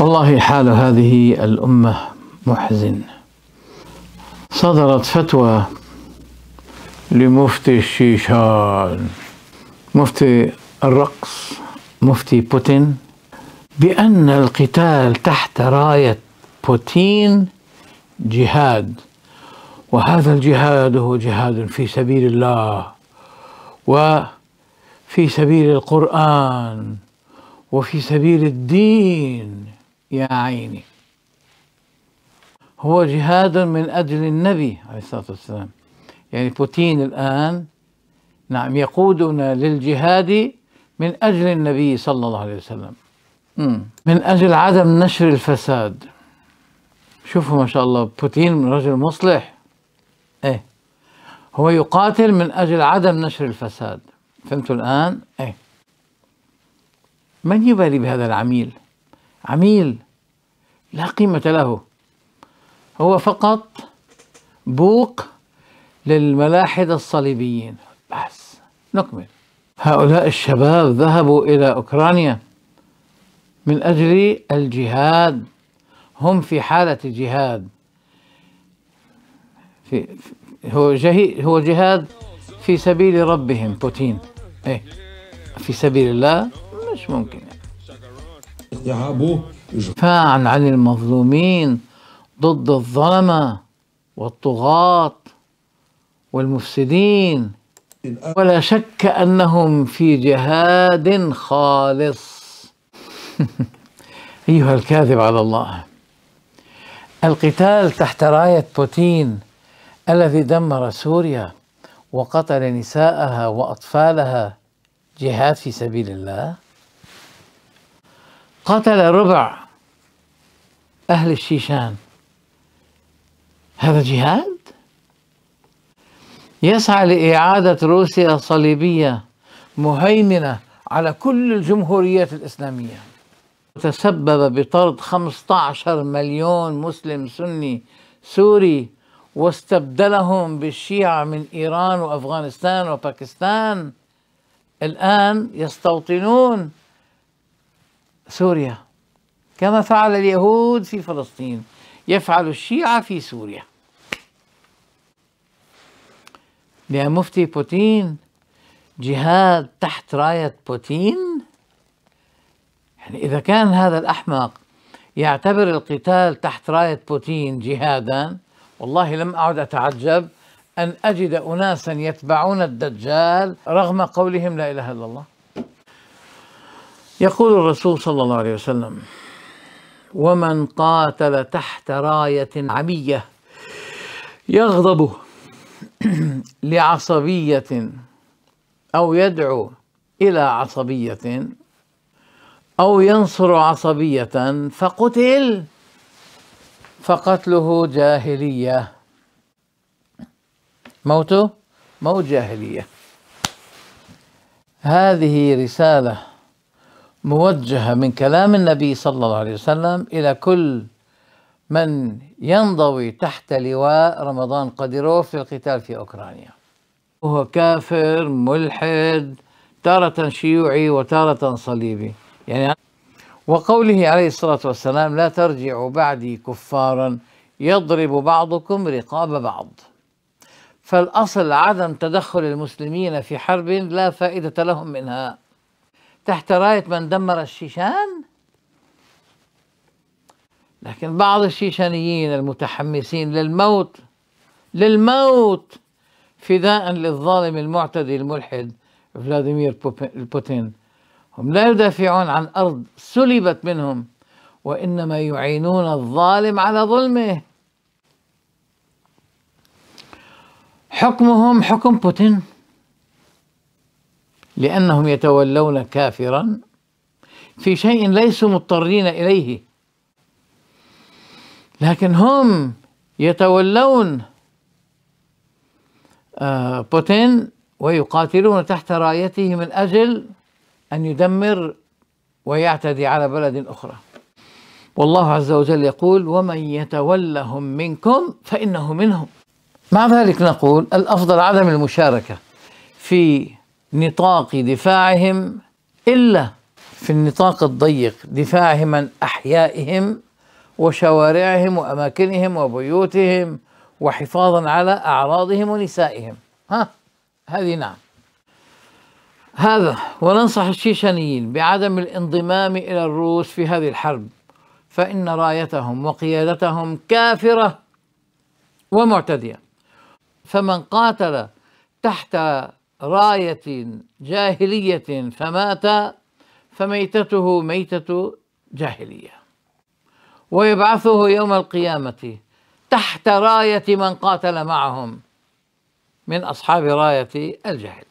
والله حال هذه الأمة محزن صدرت فتوى لمفتي الشيشان مفتي الرقص مفتي بوتين بأن القتال تحت راية بوتين جهاد وهذا الجهاد هو جهاد في سبيل الله وفي سبيل القرآن وفي سبيل الدين يا عيني هو جهاد من أجل النبي عليه الصلاة والسلام يعني بوتين الآن نعم يقودنا للجهاد من أجل النبي صلى الله عليه وسلم من أجل عدم نشر الفساد شوفوا ما شاء الله بوتين رجل مصلح ايه هو يقاتل من أجل عدم نشر الفساد فهمتوا الآن؟ ايه من يبالي بهذا العميل؟ عميل لا قيمة له هو فقط بوق للملاحدة الصليبيين بس نكمل هؤلاء الشباب ذهبوا إلى أوكرانيا من أجل الجهاد هم في حالة جهاد في هو جهي هو جهاد في سبيل ربهم بوتين إيه في سبيل الله مش ممكن يعني. دفاعا عن المظلومين ضد الظلمة والطغاة والمفسدين ولا شك أنهم في جهاد خالص أيها الكاذب على الله القتال تحت راية بوتين الذي دمر سوريا وقتل نساءها وأطفالها جهاد في سبيل الله قتل ربع أهل الشيشان هذا جهاد يسعى لإعادة روسيا صليبية مهيمنة على كل الجمهوريات الإسلامية تسبب بطرد 15 مليون مسلم سني سوري واستبدلهم بالشيعة من إيران وأفغانستان وباكستان الآن يستوطنون سوريا كما فعل اليهود في فلسطين يفعل الشيعة في سوريا يا مفتي بوتين جهاد تحت راية بوتين يعني إذا كان هذا الأحمق يعتبر القتال تحت راية بوتين جهادا والله لم أعد أتعجب أن أجد أناسا يتبعون الدجال رغم قولهم لا إله إلا الله يقول الرسول صلى الله عليه وسلم ومن قاتل تحت رايه عميه يغضب لعصبيه او يدعو الى عصبيه او ينصر عصبيه فقتل فقتله جاهليه موته موت جاهليه هذه رساله موجهة من كلام النبي صلى الله عليه وسلم إلى كل من ينضوي تحت لواء رمضان قديروف للقتال في أوكرانيا وهو كافر ملحد تارة شيوعي وتارة صليبي يعني وقوله عليه الصلاة والسلام لا ترجعوا بعدي كفارا يضرب بعضكم رقاب بعض فالأصل عدم تدخل المسلمين في حرب لا فائدة لهم منها تحت راية من دمر الشيشان لكن بعض الشيشانيين المتحمسين للموت للموت فداء للظالم المعتدي الملحد فلاديمير بوتين هم لا يدافعون عن أرض سلبت منهم وإنما يعينون الظالم على ظلمه حكمهم حكم بوتين لأنهم يتولون كافرا في شيء ليسوا مضطرين إليه لكن هم يتولون آه، بوتين ويقاتلون تحت رايته من أجل أن يدمر ويعتدي على بلد أخرى والله عز وجل يقول ومن يتولهم منكم فإنه منهم مع ذلك نقول الأفضل عدم المشاركة في نطاق دفاعهم إلا في النطاق الضيق دفاعهم عن أحيائهم وشوارعهم وأماكنهم وبيوتهم وحفاظا على أعراضهم ونسائهم ها هذه نعم هذا وننصح الشيشانيين بعدم الانضمام إلى الروس في هذه الحرب فإن رايتهم وقيادتهم كافرة ومعتدية فمن قاتل تحت راية جاهلية فمات فميتته ميتة جاهلية ويبعثه يوم القيامة تحت راية من قاتل معهم من أصحاب راية الجهل